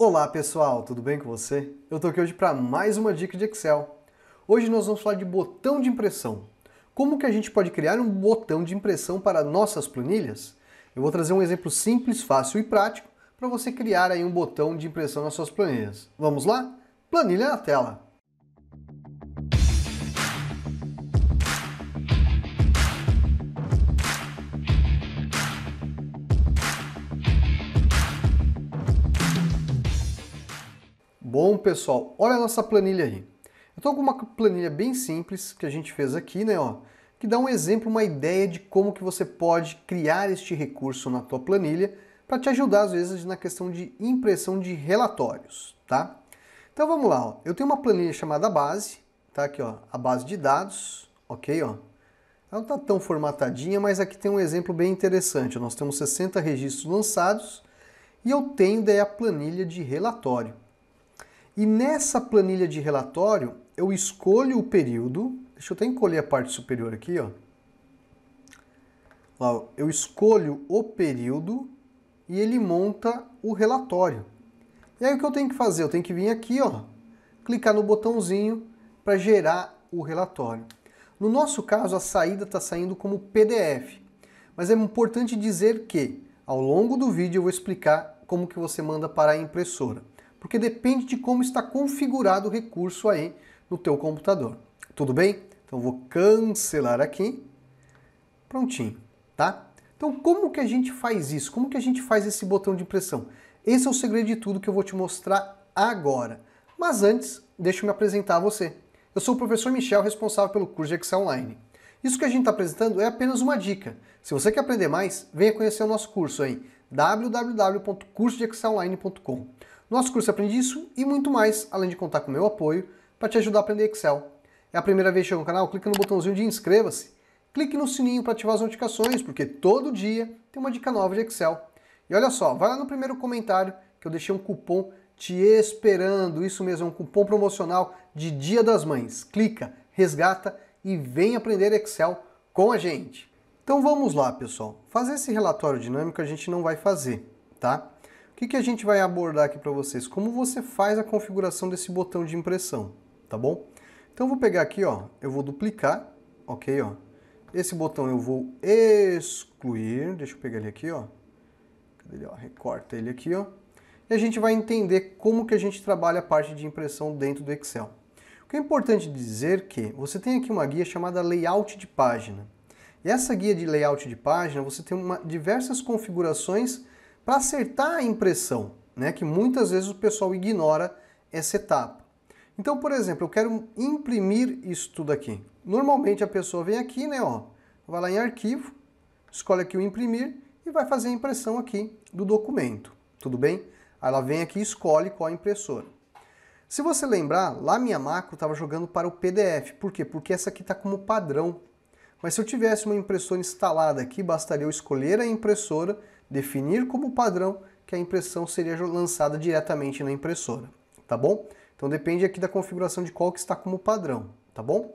Olá pessoal, tudo bem com você? Eu tô aqui hoje para mais uma dica de Excel. Hoje nós vamos falar de botão de impressão. Como que a gente pode criar um botão de impressão para nossas planilhas? Eu vou trazer um exemplo simples, fácil e prático para você criar aí um botão de impressão nas suas planilhas. Vamos lá? Planilha na tela. bom, pessoal? Olha a nossa planilha aí. Eu então, estou com uma planilha bem simples que a gente fez aqui, né? Ó, que dá um exemplo, uma ideia de como que você pode criar este recurso na tua planilha para te ajudar, às vezes, na questão de impressão de relatórios, tá? Então vamos lá, ó. eu tenho uma planilha chamada base, tá aqui, ó, a base de dados, ok, ó. Ela não está tão formatadinha, mas aqui tem um exemplo bem interessante. Nós temos 60 registros lançados e eu tenho daí a planilha de relatório. E nessa planilha de relatório, eu escolho o período. Deixa eu até encolher a parte superior aqui, ó. eu escolho o período e ele monta o relatório. E aí o que eu tenho que fazer? Eu tenho que vir aqui, ó, clicar no botãozinho para gerar o relatório. No nosso caso, a saída está saindo como PDF, mas é importante dizer que ao longo do vídeo eu vou explicar como que você manda para a impressora porque depende de como está configurado o recurso aí no teu computador. Tudo bem? Então vou cancelar aqui. Prontinho, tá? Então como que a gente faz isso? Como que a gente faz esse botão de impressão? Esse é o segredo de tudo que eu vou te mostrar agora. Mas antes, deixa eu me apresentar a você. Eu sou o professor Michel, responsável pelo curso de Excel Online. Isso que a gente está apresentando é apenas uma dica. Se você quer aprender mais, venha conhecer o nosso curso aí, www.cursodexcelonline.com. Nosso curso aprende isso e muito mais, além de contar com meu apoio para te ajudar a aprender Excel. É a primeira vez que chega no canal? Clica no botãozinho de inscreva-se. Clique no sininho para ativar as notificações, porque todo dia tem uma dica nova de Excel. E olha só, vai lá no primeiro comentário que eu deixei um cupom te esperando. Isso mesmo, é um cupom promocional de Dia das Mães. Clica, resgata e vem aprender Excel com a gente. Então vamos lá, pessoal. Fazer esse relatório dinâmico a gente não vai fazer, tá? que, que a gente vai abordar aqui para vocês? Como você faz a configuração desse botão de impressão, tá bom? Então eu vou pegar aqui, ó, eu vou duplicar, ok, ó. Esse botão eu vou excluir, deixa eu pegar ele aqui, ó. Cadê ele, ó? Recorta ele aqui, ó. E a gente vai entender como que a gente trabalha a parte de impressão dentro do Excel. O que é importante dizer que você tem aqui uma guia chamada Layout de Página. E essa guia de Layout de Página, você tem uma, diversas configurações para acertar a impressão, né? que muitas vezes o pessoal ignora essa etapa. Então, por exemplo, eu quero imprimir isso tudo aqui. Normalmente a pessoa vem aqui, né, ó, vai lá em arquivo, escolhe aqui o imprimir e vai fazer a impressão aqui do documento, tudo bem? Aí ela vem aqui e escolhe qual impressora. Se você lembrar, lá minha macro estava jogando para o PDF. Por quê? Porque essa aqui está como padrão. Mas se eu tivesse uma impressora instalada aqui, bastaria eu escolher a impressora definir como padrão que a impressão seria lançada diretamente na impressora, tá bom? Então depende aqui da configuração de qual que está como padrão, tá bom?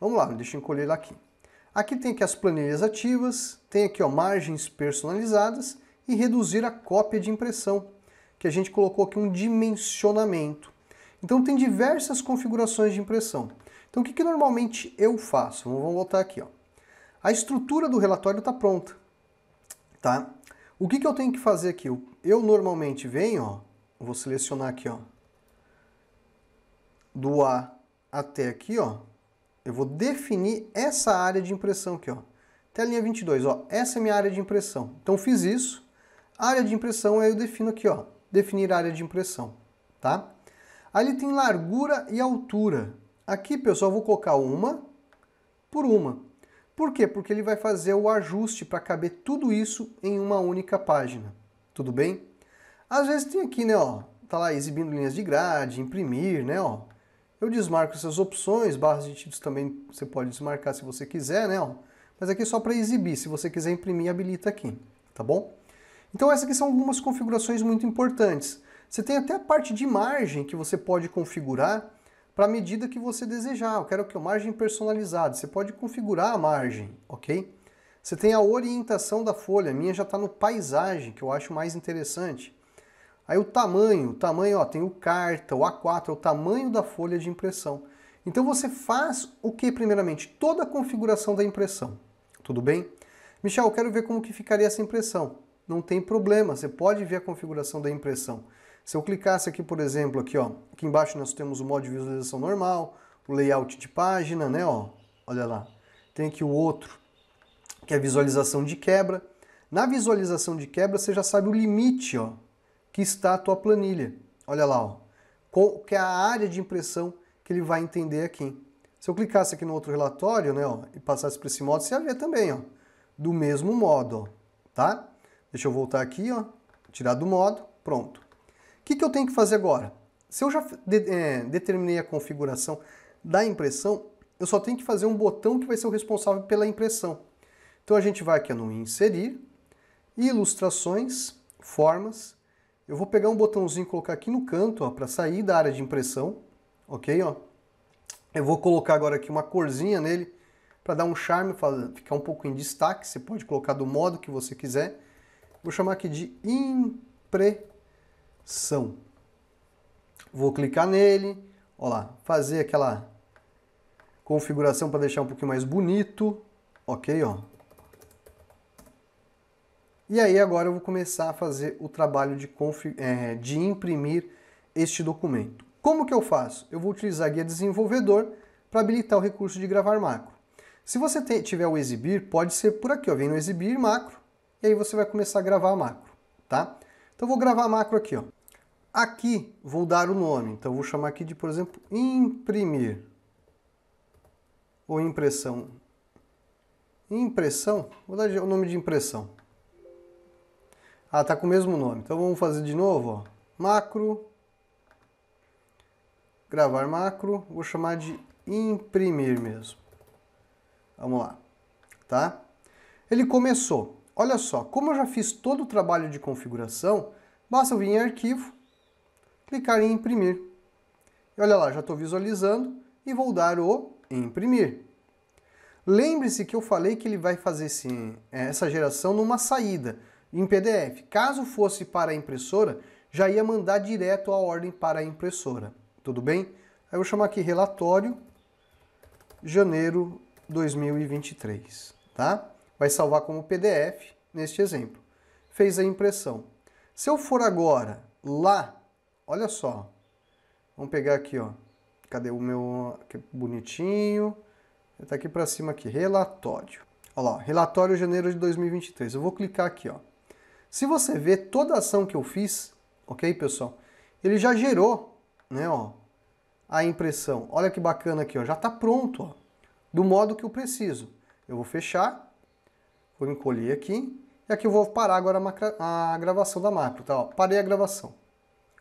Vamos lá, deixa eu encolher lá aqui. Aqui tem aqui as planilhas ativas, tem aqui ó, margens personalizadas e reduzir a cópia de impressão, que a gente colocou aqui um dimensionamento. Então tem diversas configurações de impressão. Então o que, que normalmente eu faço? Vamos voltar aqui. Ó. A estrutura do relatório está pronta. Tá? O que, que eu tenho que fazer aqui? Eu normalmente venho, ó, vou selecionar aqui, ó, do A até aqui, ó, eu vou definir essa área de impressão aqui, ó, até a linha 22, ó, essa é minha área de impressão. Então fiz isso, área de impressão aí eu defino aqui, ó, definir área de impressão, tá? Ali tem largura e altura. Aqui, pessoal, eu vou colocar uma por uma. Por quê? Porque ele vai fazer o ajuste para caber tudo isso em uma única página. Tudo bem? Às vezes tem aqui, né, ó, tá lá exibindo linhas de grade, imprimir, né, ó. Eu desmarco essas opções, barras de títulos também você pode desmarcar se você quiser, né, ó. Mas aqui é só para exibir, se você quiser imprimir, habilita aqui, tá bom? Então essas aqui são algumas configurações muito importantes. Você tem até a parte de margem que você pode configurar, para a medida que você desejar. Eu quero que margem personalizada. Você pode configurar a margem, ok? Você tem a orientação da folha. A minha já está no paisagem, que eu acho mais interessante. Aí o tamanho, o tamanho, ó, tem o carta, o A4, é o tamanho da folha de impressão. Então você faz o que primeiramente? Toda a configuração da impressão, tudo bem? Michel, eu quero ver como que ficaria essa impressão. Não tem problema, você pode ver a configuração da impressão. Se eu clicasse aqui, por exemplo, aqui, ó, aqui embaixo nós temos o modo de visualização normal, o layout de página, né, ó, olha lá. Tem aqui o outro, que é a visualização de quebra. Na visualização de quebra, você já sabe o limite, ó, que está a tua planilha. Olha lá, ó, qual que é a área de impressão que ele vai entender aqui. Se eu clicasse aqui no outro relatório, né, ó, e passasse para esse modo, você ia ver também, ó, do mesmo modo, ó, tá? Deixa eu voltar aqui, ó, tirar do modo, pronto. O que, que eu tenho que fazer agora? Se eu já de, é, determinei a configuração da impressão, eu só tenho que fazer um botão que vai ser o responsável pela impressão. Então a gente vai aqui no inserir, ilustrações, formas. Eu vou pegar um botãozinho e colocar aqui no canto para sair da área de impressão. Ok? Ó. Eu vou colocar agora aqui uma corzinha nele para dar um charme, ficar um pouco em destaque. Você pode colocar do modo que você quiser. Vou chamar aqui de impressão são. Vou clicar nele, ó lá, fazer aquela configuração para deixar um pouquinho mais bonito, ok, ó. E aí agora eu vou começar a fazer o trabalho de, é, de imprimir este documento. Como que eu faço? Eu vou utilizar a guia desenvolvedor para habilitar o recurso de gravar macro. Se você tiver o exibir, pode ser por aqui, ó, vem no exibir macro, e aí você vai começar a gravar a macro, tá? Então vou gravar a macro aqui, ó. Aqui vou dar o nome, então vou chamar aqui de, por exemplo, imprimir ou impressão. Impressão, vou dar o nome de impressão. Ah, tá com o mesmo nome. Então vamos fazer de novo, ó. Macro gravar macro, vou chamar de imprimir mesmo. Vamos lá, tá? Ele começou. Olha só, como eu já fiz todo o trabalho de configuração, basta eu vir em arquivo, clicar em imprimir. E olha lá, já estou visualizando e vou dar o imprimir. Lembre-se que eu falei que ele vai fazer sim é, essa geração numa saída, em PDF. Caso fosse para a impressora, já ia mandar direto a ordem para a impressora. Tudo bem? Aí eu vou chamar aqui relatório janeiro 2023, tá? vai salvar como PDF neste exemplo. Fez a impressão. Se eu for agora lá, olha só, vamos pegar aqui, ó, cadê o meu que bonitinho? Está aqui para cima aqui, relatório. Olha lá, relatório janeiro de 2023. Eu vou clicar aqui, ó. Se você ver toda a ação que eu fiz, ok, pessoal? Ele já gerou, né, ó, a impressão. Olha que bacana aqui, ó, já está pronto, ó, do modo que eu preciso. Eu vou fechar Vou encolher aqui. E aqui eu vou parar agora a, gravação da macro, tá? Ó, parei a gravação.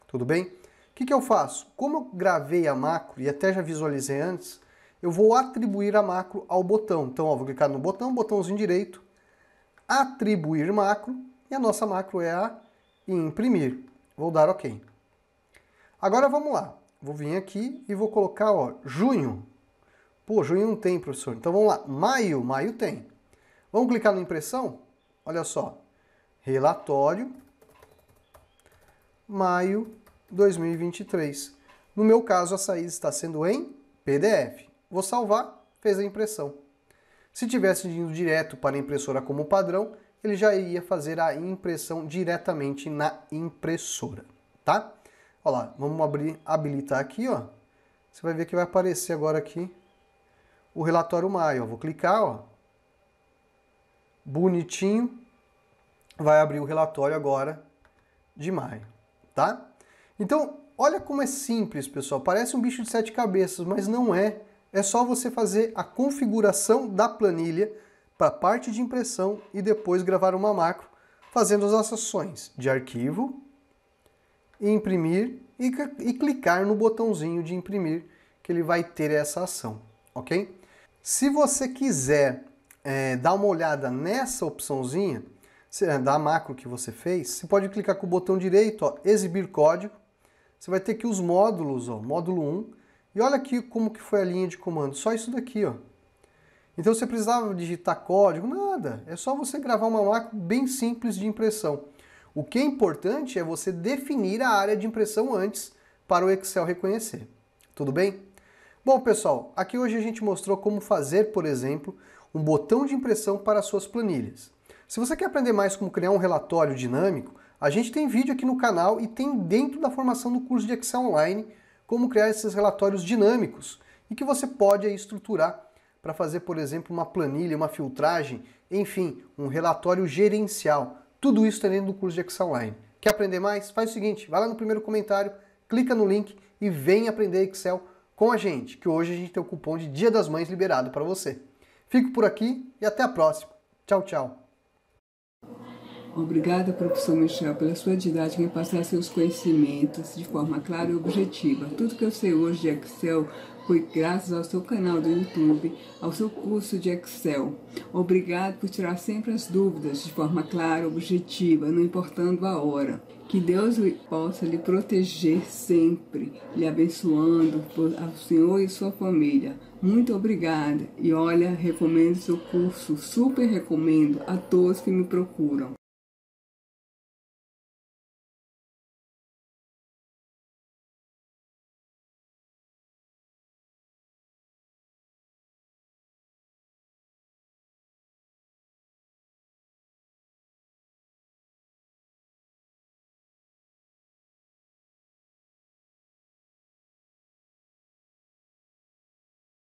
Tudo bem? O que, que eu faço? Como eu gravei a macro e até já visualizei antes, eu vou atribuir a macro ao botão. Então, ó, vou clicar no botão, botãozinho direito, atribuir macro, e a nossa macro é a imprimir. Vou dar OK. Agora vamos lá. Vou vir aqui e vou colocar, ó, junho. Pô, junho não tem, professor. Então vamos lá. Maio, maio tem. Vamos clicar no impressão? Olha só. Relatório, maio 2023. No meu caso, a saída está sendo em PDF. Vou salvar, fez a impressão. Se tivesse indo direto para a impressora como padrão, ele já iria fazer a impressão diretamente na impressora, tá? Olha lá, vamos abrir, habilitar aqui, ó. Você vai ver que vai aparecer agora aqui o relatório maio. Vou clicar, ó bonitinho. Vai abrir o relatório agora de maio, tá? Então, olha como é simples, pessoal. Parece um bicho de sete cabeças, mas não é. É só você fazer a configuração da planilha para parte de impressão e depois gravar uma macro fazendo as ações de arquivo, imprimir e, e, clicar no botãozinho de imprimir que ele vai ter essa ação, ok? Se você quiser é, dar uma olhada nessa opçãozinha da macro que você fez, você pode clicar com o botão direito, ó, exibir código. Você vai ter aqui os módulos, ó, módulo 1. E olha aqui como que foi a linha de comando, só isso daqui, ó. Então você precisava digitar código, nada. É só você gravar uma macro bem simples de impressão. O que é importante é você definir a área de impressão antes para o Excel reconhecer. Tudo bem? Bom, pessoal, aqui hoje a gente mostrou como fazer, por exemplo, um botão de impressão para suas planilhas. Se você quer aprender mais como criar um relatório dinâmico, a gente tem vídeo aqui no canal e tem dentro da formação do curso de Excel Online como criar esses relatórios dinâmicos e que você pode estruturar para fazer, por exemplo, uma planilha, uma filtragem, enfim, um relatório gerencial. Tudo isso dentro do curso de Excel Online. Quer aprender mais? Faz o seguinte, vai lá no primeiro comentário, clica no link e vem aprender Excel com a gente, que hoje a gente tem o cupom de Dia das Mães liberado para você. Fico por aqui e até a próxima. Tchau, tchau. Obrigada, professor Michel, pela sua didática em passar seus conhecimentos de forma clara e objetiva. Tudo que eu sei hoje de Excel foi graças ao seu canal do YouTube, ao seu curso de Excel. Obrigado por tirar sempre as dúvidas de forma clara, objetiva, não importando a hora. Que Deus possa lhe proteger sempre, lhe abençoando ao Senhor e sua família. Muito obrigada. E olha, recomendo seu curso, super recomendo a todos que me procuram.